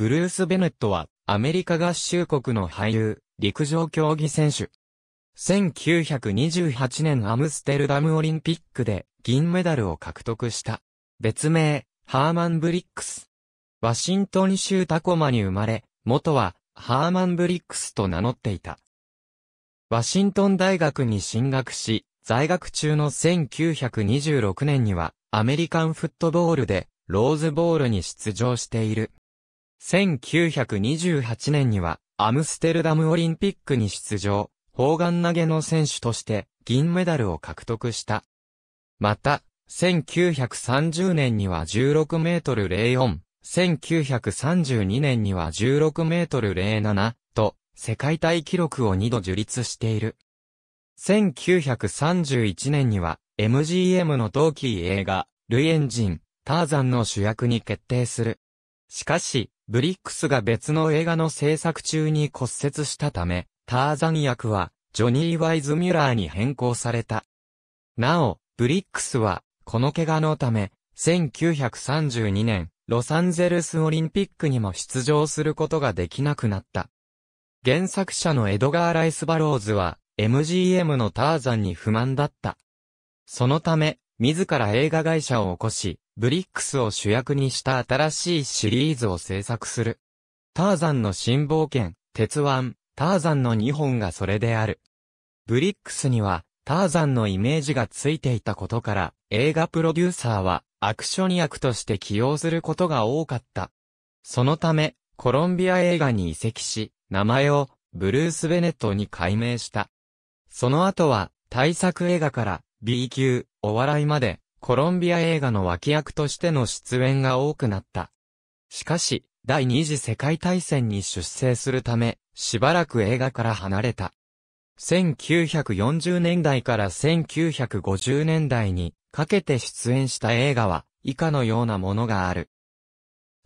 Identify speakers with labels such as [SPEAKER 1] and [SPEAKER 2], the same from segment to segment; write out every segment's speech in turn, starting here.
[SPEAKER 1] ブルース・ベネットは、アメリカ合衆国の俳優、陸上競技選手。1928年アムステルダムオリンピックで銀メダルを獲得した。別名、ハーマン・ブリックス。ワシントン州タコマに生まれ、元は、ハーマン・ブリックスと名乗っていた。ワシントン大学に進学し、在学中の1926年には、アメリカンフットボールで、ローズボールに出場している。1928年には、アムステルダムオリンピックに出場、砲丸投げの選手として銀メダルを獲得した。また、1930年には16メートル04、1932年には16メートル07と世界大記録を2度樹立している。1931年には MGM の同期映画、ルイエンジン、ターザンの主役に決定する。しかし、ブリックスが別の映画の制作中に骨折したため、ターザン役は、ジョニー・ワイズ・ミュラーに変更された。なお、ブリックスは、この怪我のため、1932年、ロサンゼルスオリンピックにも出場することができなくなった。原作者のエドガー・ライス・バローズは、MGM のターザンに不満だった。そのため、自ら映画会社を起こし、ブリックスを主役にした新しいシリーズを制作する。ターザンの新冒険、鉄腕、ターザンの2本がそれである。ブリックスには、ターザンのイメージがついていたことから、映画プロデューサーは、アクション役として起用することが多かった。そのため、コロンビア映画に移籍し、名前を、ブルース・ベネットに改名した。その後は、大作映画から B 級、お笑いまで、コロンビア映画の脇役としての出演が多くなった。しかし、第二次世界大戦に出征するため、しばらく映画から離れた。1940年代から1950年代にかけて出演した映画は以下のようなものがある。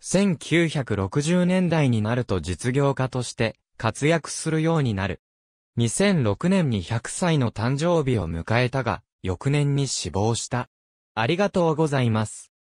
[SPEAKER 1] 1960年代になると実業家として活躍するようになる。2006年に100歳の誕生日を迎えたが、翌年に死亡した。ありがとうございます。